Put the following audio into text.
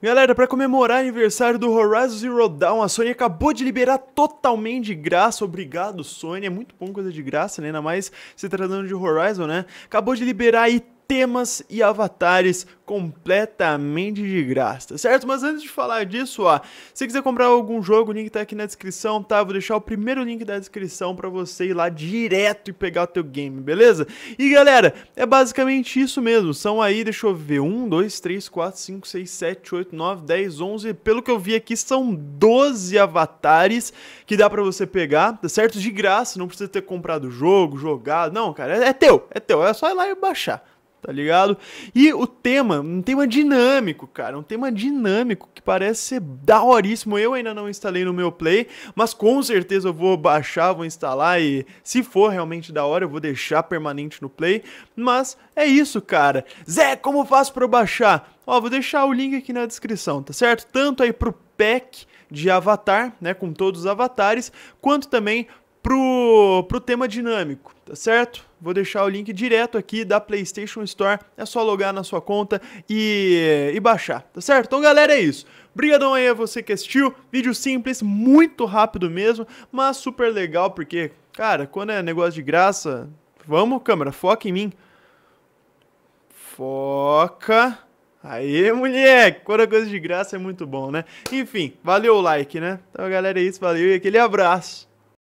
Galera, para comemorar o aniversário do Horizon Zero Dawn, a Sony acabou de liberar totalmente de graça. Obrigado, Sony. É muito bom coisa de graça, né? Ainda mais se tratando de Horizon, né? Acabou de liberar aí temas e avatares completamente de graça, certo? Mas antes de falar disso, ó, se quiser comprar algum jogo, o link tá aqui na descrição, tá? Vou deixar o primeiro link da descrição para você ir lá direto e pegar o teu game, beleza? E galera, é basicamente isso mesmo, são aí, deixa eu ver, 1, 2, 3, 4, 5, 6, 7, 8, 9, 10, 11, pelo que eu vi aqui são 12 avatares que dá para você pegar, tá certo? De graça, não precisa ter comprado o jogo, jogado, não, cara, é, é teu, é teu, é só ir lá e baixar tá ligado? E o tema, um tema dinâmico, cara, um tema dinâmico que parece ser daoríssimo. Eu ainda não instalei no meu Play, mas com certeza eu vou baixar, vou instalar e se for realmente da hora, eu vou deixar permanente no Play. Mas é isso, cara. Zé, como faço para eu baixar? Ó, vou deixar o link aqui na descrição, tá certo? Tanto aí pro pack de avatar, né, com todos os avatares, quanto também pro, pro tema dinâmico, tá certo? Vou deixar o link direto aqui da PlayStation Store. É só logar na sua conta e, e baixar, tá certo? Então, galera, é isso. Obrigadão aí a você que assistiu. Vídeo simples, muito rápido mesmo, mas super legal porque, cara, quando é negócio de graça, vamos, câmera, foca em mim. Foca. Aí, moleque, quando é coisa de graça é muito bom, né? Enfim, valeu o like, né? Então, galera, é isso, valeu e aquele abraço.